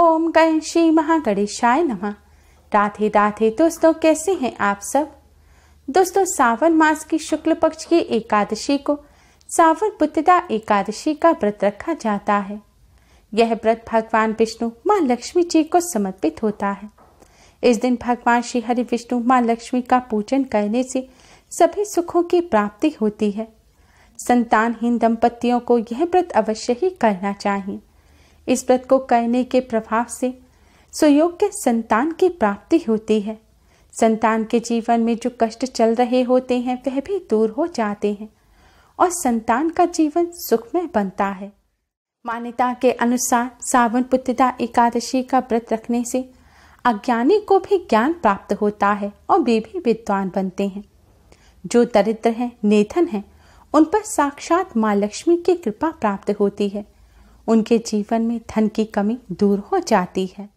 ओम गण श्री महागणेशाय नमः राधे राधे दोस्तों कैसे हैं आप सब दोस्तों सावन मास की शुक्ल पक्ष की एकादशी को सावन पुत्रा एकादशी का व्रत रखा जाता है यह व्रत भगवान विष्णु माँ लक्ष्मी जी को समर्पित होता है इस दिन भगवान श्री हरि विष्णु माँ लक्ष्मी का पूजन करने से सभी सुखों की प्राप्ति होती है संतानहीन दंपतियों को यह व्रत अवश्य ही करना चाहिए इस व्रत को करने के प्रभाव से सुयोग्य संतान की प्राप्ति होती है संतान के जीवन में जो कष्ट चल रहे होते हैं वह भी दूर हो जाते हैं और संतान का जीवन सुखमय बनता है मान्यता के अनुसार सावन पुत्रता एकादशी का व्रत रखने से अज्ञानी को भी ज्ञान प्राप्त होता है और वे भी विद्वान बनते हैं जो दरिद्र हैं नेथन हैं उन पर साक्षात माँ लक्ष्मी की कृपा प्राप्त होती है उनके जीवन में धन की कमी दूर हो जाती है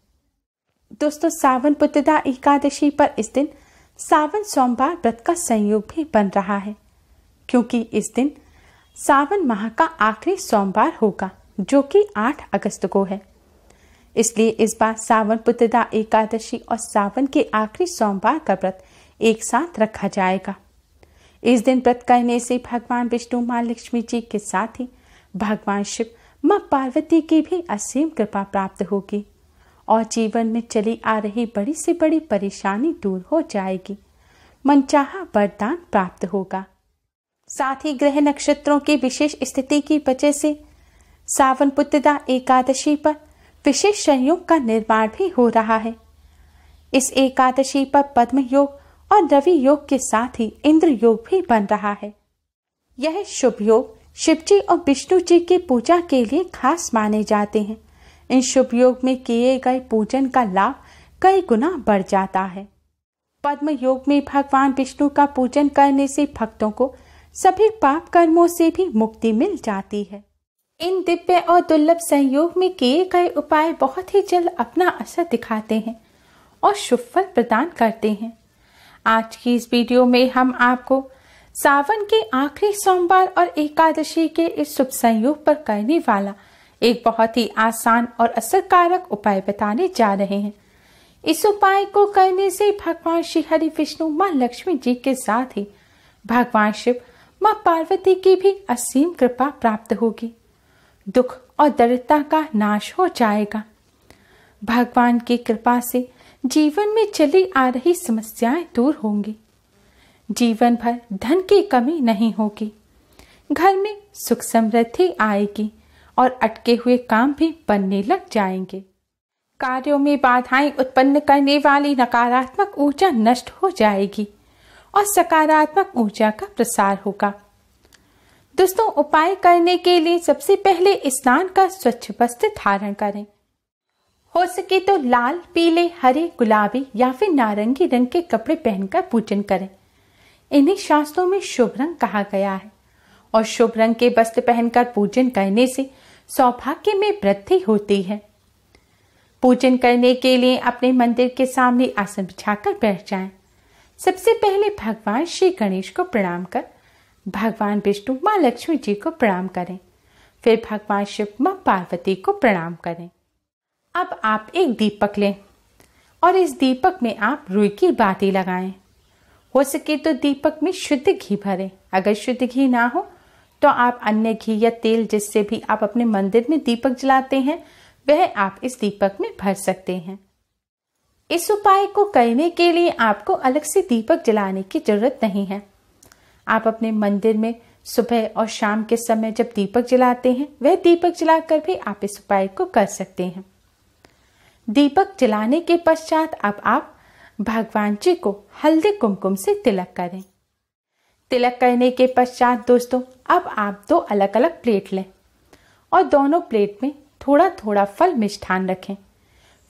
दोस्तों सावन पुत्रदा एकादशी पर इस दिन सावन सोमवार व्रत का संयोग भी बन रहा है क्योंकि इस दिन सावन माह का आखिरी सोमवार होगा जो कि 8 अगस्त को है इसलिए इस बार सावन पुत्रदा एकादशी और सावन के आखिरी सोमवार का व्रत एक साथ रखा जाएगा इस दिन व्रत करने से भगवान विष्णु माँ लक्ष्मी जी के साथ ही भगवान शिव माँ पार्वती की भी असीम कृपा प्राप्त होगी और जीवन में चली आ रही बड़ी से बड़ी परेशानी दूर हो जाएगी मनचाहा वरदान प्राप्त होगा साथ ही ग्रह नक्षत्रों की विशेष स्थिति की वजह से सावन पुत्रदा एकादशी पर विशेष संयोग का निर्माण भी हो रहा है इस एकादशी पर पद्म योग और रवि योग के साथ ही इंद्र योग भी बन रहा है यह शुभ योग शिवजी और विष्णु जी की पूजा के लिए खास माने जाते हैं इन शुभ योग में किए गए पूजन का लाभ कई गुना बढ़ जाता है पद्म योग में भगवान विष्णु का पूजन करने से भक्तों को सभी पाप कर्मों से भी मुक्ति मिल जाती है इन दिव्य और दुर्लभ संयोग में किए गए उपाय बहुत ही जल्द अपना असर दिखाते हैं और शुभ फल प्रदान करते हैं आज की इस वीडियो में हम आपको सावन के आखिरी सोमवार और एकादशी के इस शुभ संयोग पर करने वाला एक बहुत ही आसान और असरकारक उपाय बताने जा रहे हैं इस उपाय को करने से भगवान श्री हरि विष्णु माँ लक्ष्मी जी के साथ ही भगवान शिव माँ पार्वती की भी असीम कृपा प्राप्त होगी दुख और दरिद्रता का नाश हो जाएगा भगवान की कृपा से जीवन में चली आ रही समस्याएं दूर होंगी जीवन भर धन की कमी नहीं होगी घर में सुख समृद्धि आएगी और अटके हुए काम भी बनने लग जाएंगे कार्यों में बाधाएं उत्पन्न करने वाली नकारात्मक ऊर्जा नष्ट हो जाएगी और सकारात्मक ऊर्जा का प्रसार होगा दोस्तों उपाय करने के लिए सबसे पहले स्नान का स्वच्छ वस्त्र धारण करें हो सके तो लाल पीले हरे गुलाबी या फिर नारंगी रंग के कपड़े पहनकर पूजन करें इन्हें शास्त्रों में शुभ रंग कहा गया है और शुभ रंग के वस्त्र पहनकर पूजन करने से सौभाग्य में वृद्धि होती है पूजन करने के लिए अपने मंदिर के सामने आसन बिछाकर बैठ जाएं। सबसे पहले भगवान श्री गणेश को प्रणाम कर भगवान विष्णु माँ लक्ष्मी जी को प्रणाम करें फिर भगवान शिव माँ पार्वती को प्रणाम करें अब आप एक दीपक लें और इस दीपक में आप रुई की बाती लगाएं हो सके तो दीपक में शुद्ध घी भरें अगर शुद्ध घी ना हो तो आप अन्य घी या तेल जिससे भी आप अपने मंदिर में दीपक जलाते हैं वह आप इस दीपक में भर सकते हैं इस उपाय को करने के लिए आपको अलग से दीपक जलाने की जरूरत नहीं है आप अपने मंदिर में सुबह और शाम के समय जब दीपक जलाते हैं वह दीपक जलाकर भी आप इस उपाय को कर सकते हैं दीपक जलाने के पश्चात अब आप भगवान जी को हल्दी कुमकुम से तिलक करें तिलक करने के पश्चात दोस्तों अब आप दो अलग अलग प्लेट लें और दोनों प्लेट में थोड़ा थोड़ा फल मिष्ठान रखें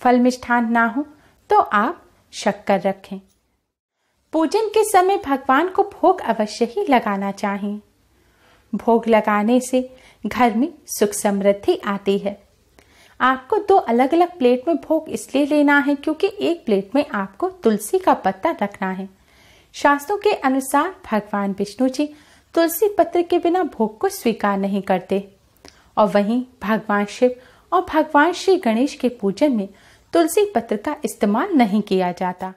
फल मिष्ठान ना हो तो आप शक्कर रखें पूजन के समय भगवान को भोग अवश्य ही लगाना चाहिए भोग लगाने से घर में सुख समृद्धि आती है आपको दो अलग अलग प्लेट में भोग इसलिए लेना है क्योंकि एक प्लेट में आपको तुलसी का पत्ता रखना है शास्त्रों के अनुसार भगवान विष्णु जी तुलसी पत्र के बिना भोग को स्वीकार नहीं करते और वहीं भगवान शिव और भगवान श्री गणेश के पूजन में तुलसी पत्र का इस्तेमाल नहीं किया जाता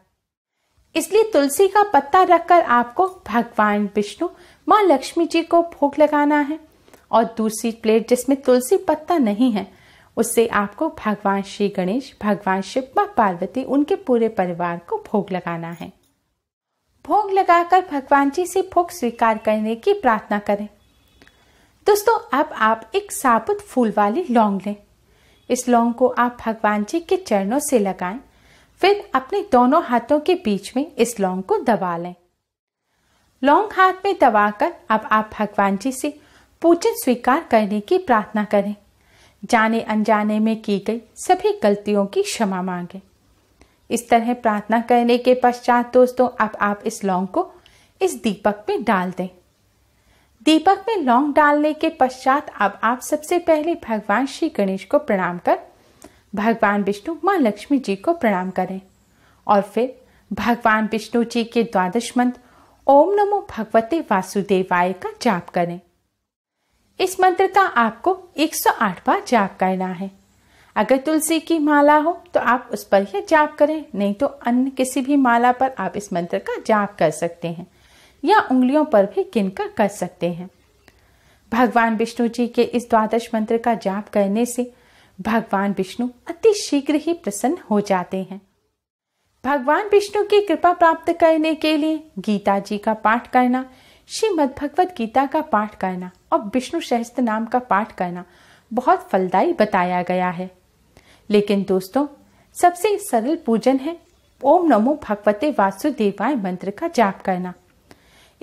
इसलिए तुलसी का पत्ता रखकर आपको भगवान विष्णु माँ लक्ष्मी जी को भोग लगाना है और दूसरी प्लेट जिसमें तुलसी पत्ता नहीं है उससे आपको भगवान श्री गणेश भगवान शिव व पार्वती उनके पूरे परिवार को भोग लगाना है भोग लगाकर भगवान जी से भोग स्वीकार करने की प्रार्थना करें दोस्तों अब आप एक साबुत फूल वाली लौंग लें इस लौंग को आप भगवान जी के चरणों से लगाएं फिर अपने दोनों हाथों के बीच में इस लौंग को दबा लें लौंग हाथ में दबाकर अब आप भगवान जी से पूजन स्वीकार करने की प्रार्थना करें जाने अनजाने में की गई सभी गलतियों की क्षमा मांगे इस तरह प्रार्थना करने के पश्चात दोस्तों अब आप इस लौंग को इस दीपक में डाल दें दीपक में लौंग डालने के पश्चात अब आप सबसे पहले भगवान श्री गणेश को प्रणाम कर भगवान विष्णु माँ लक्ष्मी जी को प्रणाम करें और फिर भगवान विष्णु जी के द्वादश मंत्र ओम नमो भगवते वासुदेवाय का जाप करें इस मंत्र का आपको 108 बार जाप करना है अगर तुलसी की माला हो तो आप उस पर ही जाप करें नहीं तो अन्य किसी भी माला पर आप इस मंत्र का जाप कर सकते हैं या उंगलियों पर भी गिनकर कर सकते हैं भगवान विष्णु जी के इस द्वादश मंत्र का जाप करने से भगवान विष्णु अति शीघ्र ही प्रसन्न हो जाते हैं भगवान विष्णु की कृपा प्राप्त करने के लिए गीता जी का पाठ करना श्रीमद भगवत गीता का पाठ करना और विष्णु सहस्त्र नाम का पाठ करना बहुत फलदायी बताया गया है लेकिन दोस्तों सबसे सरल पूजन है ओम नमो भगवते वासुदेवाय मंत्र का जाप करना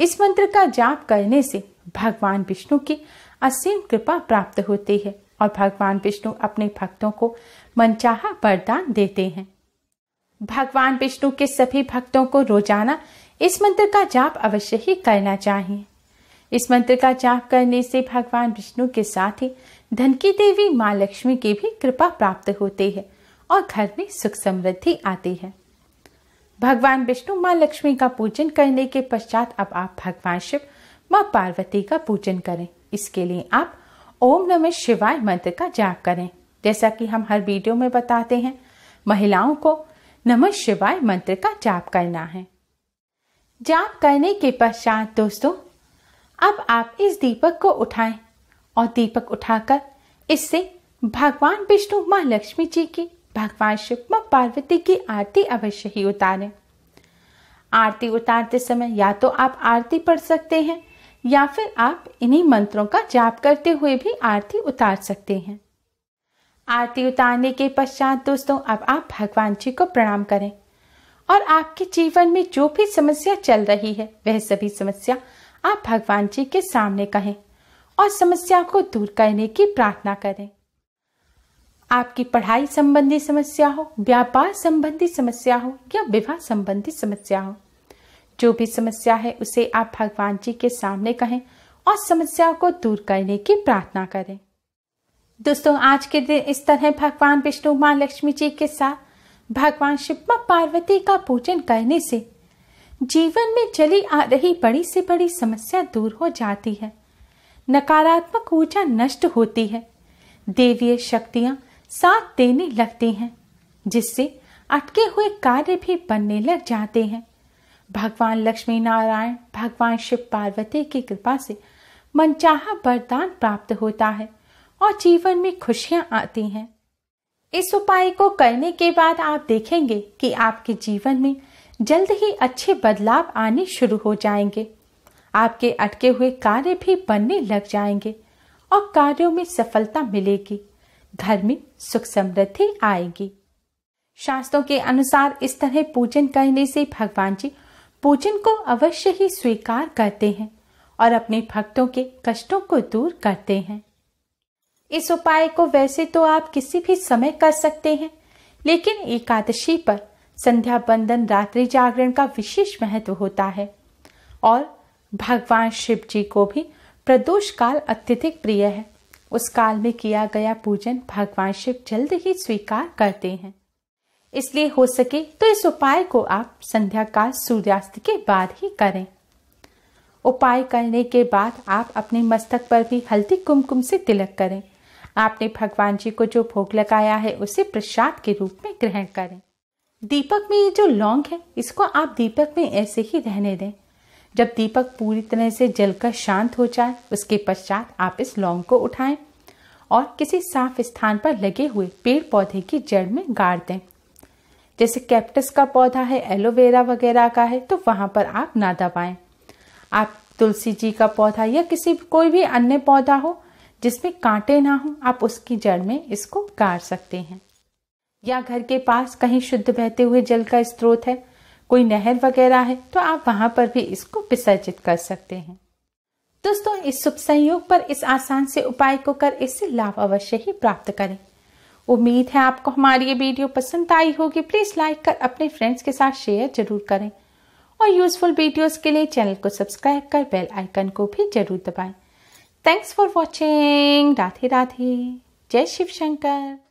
इस मंत्र का जाप करने से भगवान विष्णु की असीम कृपा प्राप्त होती है और भगवान विष्णु अपने भक्तों को मनचाहा वरदान देते हैं भगवान विष्णु के सभी भक्तों को रोजाना इस मंत्र का जाप अवश्य ही करना चाहिए इस मंत्र का जाप करने से भगवान विष्णु के साथ ही धन की देवी माँ लक्ष्मी की भी कृपा प्राप्त होती है और घर में सुख समृद्धि आती है भगवान विष्णु माँ लक्ष्मी का पूजन करने के पश्चात अब आप भगवान शिव माँ पार्वती का पूजन करें इसके लिए आप ओम नमः शिवाय मंत्र का जाप करें जैसा कि हम हर वीडियो में बताते हैं महिलाओं को नमः शिवाय मंत्र का जाप करना है जाप करने के पश्चात दोस्तों अब आप इस दीपक को उठाएं और दीपक उठाकर इससे भगवान विष्णु माँ लक्ष्मी जी की भगवान शिव माँ पार्वती की आरती अवश्य ही उतारें आरती उतारते समय या तो आप आरती पढ़ सकते हैं या फिर आप इन्हीं मंत्रों का जाप करते हुए भी आरती उतार सकते हैं आरती उतारने के पश्चात दोस्तों अब आप भगवान जी को प्रणाम करें और आपके जीवन में जो भी समस्या चल रही है वह सभी समस्या आप भगवान जी के सामने कहें और समस्या को दूर करने की प्रार्थना करें आपकी पढ़ाई संबंधी समस्या हो व्यापार संबंधी समस्या हो या विवाह संबंधी समस्या हो जो भी समस्या है उसे आप भगवान जी के सामने कहें और समस्या को दूर करने की प्रार्थना करें दोस्तों आज के दिन इस तरह भगवान विष्णु माँ लक्ष्मी जी के साथ भगवान शिव पार्वती का पूजन करने से जीवन में चली आ रही बड़ी से बड़ी समस्या दूर हो जाती है नकारात्मक ऊर्जा नष्ट होती है देवीय शक्तियां साथ देने लगती हैं जिससे अटके हुए कार्य भी बनने लग जाते हैं भगवान लक्ष्मी नारायण भगवान शिव पार्वती की कृपा से मनचाहा वरदान प्राप्त होता है और जीवन में खुशियां आती हैं इस उपाय को करने के बाद आप देखेंगे कि आपके जीवन में जल्द ही अच्छे बदलाव आने शुरू हो जाएंगे आपके अटके हुए कार्य भी बनने लग जाएंगे और कार्यों में सफलता मिलेगी घर में सुख समृद्धि आएगी शास्त्रों के अनुसार इस तरह पूजन करने से भगवान जी पूजन को अवश्य ही स्वीकार करते हैं और अपने भक्तों के कष्टों को दूर करते हैं इस उपाय को वैसे तो आप किसी भी समय कर सकते हैं लेकिन एकादशी पर संध्या बंदन रात्रि जागरण का विशेष महत्व होता है और भगवान शिव जी को भी प्रदोष काल अत्यधिक प्रिय है उस काल में किया गया पूजन भगवान शिव जल्द ही स्वीकार करते हैं इसलिए हो सके तो इस उपाय को आप संध्या काल सूर्यास्त के बाद ही करें उपाय करने के बाद आप अपने मस्तक पर भी हल्दी कुमकुम से तिलक करें आपने भगवान जी को जो भोग लगाया है उसे प्रसाद के रूप में ग्रहण करें दीपक में ये जो लौंग है इसको आप दीपक में ऐसे ही रहने दें जब दीपक पूरी तरह से जलकर शांत हो जाए उसके पश्चात आप इस लौंग को उठाएं और किसी साफ स्थान पर लगे हुए पेड़ पौधे की जड़ में गाड़ दें जैसे कैप्टस का पौधा है एलोवेरा वगैरह का है तो वहां पर आप ना दबाएं आप तुलसी जी का पौधा या किसी कोई भी अन्य पौधा हो जिसमें कांटे ना हो आप उसकी जड़ में इसको गाड़ सकते हैं या घर के पास कहीं शुद्ध बहते हुए जल का स्रोत है कोई नहर वगैरह है तो आप वहां पर भी इसको विसर्जित कर सकते हैं दोस्तों इस शुभ संयोग पर इस आसान से उपाय को कर इससे लाभ अवश्य ही प्राप्त करें उम्मीद है आपको हमारी ये वीडियो पसंद आई होगी प्लीज लाइक कर अपने फ्रेंड्स के साथ शेयर जरूर करें और यूजफुल वीडियोस के लिए चैनल को सब्सक्राइब कर बेल आइकन को भी जरूर दबाएं thanks for watching Radhe Radhe जय शिव शंकर